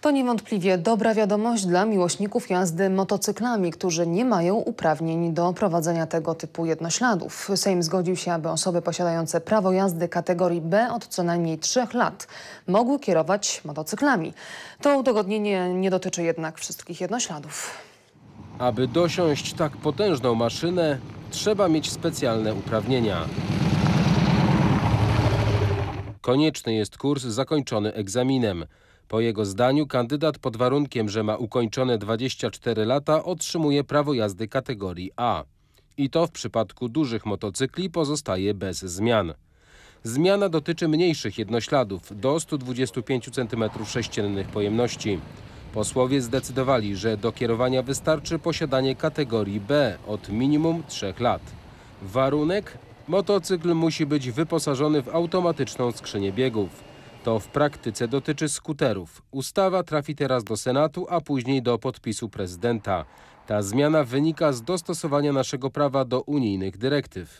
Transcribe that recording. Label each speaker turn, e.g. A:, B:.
A: To niewątpliwie dobra wiadomość dla miłośników jazdy motocyklami, którzy nie mają uprawnień do prowadzenia tego typu jednośladów. Sejm zgodził się, aby osoby posiadające prawo jazdy kategorii B od co najmniej trzech lat mogły kierować motocyklami. To udogodnienie nie dotyczy jednak wszystkich jednośladów.
B: Aby dosiąść tak potężną maszynę, trzeba mieć specjalne uprawnienia. Konieczny jest kurs zakończony egzaminem. Po jego zdaniu kandydat pod warunkiem, że ma ukończone 24 lata otrzymuje prawo jazdy kategorii A. I to w przypadku dużych motocykli pozostaje bez zmian. Zmiana dotyczy mniejszych jednośladów do 125 cm3 pojemności. Posłowie zdecydowali, że do kierowania wystarczy posiadanie kategorii B od minimum 3 lat. Warunek? Motocykl musi być wyposażony w automatyczną skrzynię biegów. To w praktyce dotyczy skuterów. Ustawa trafi teraz do Senatu, a później do podpisu prezydenta. Ta zmiana wynika z dostosowania naszego prawa do unijnych dyrektyw.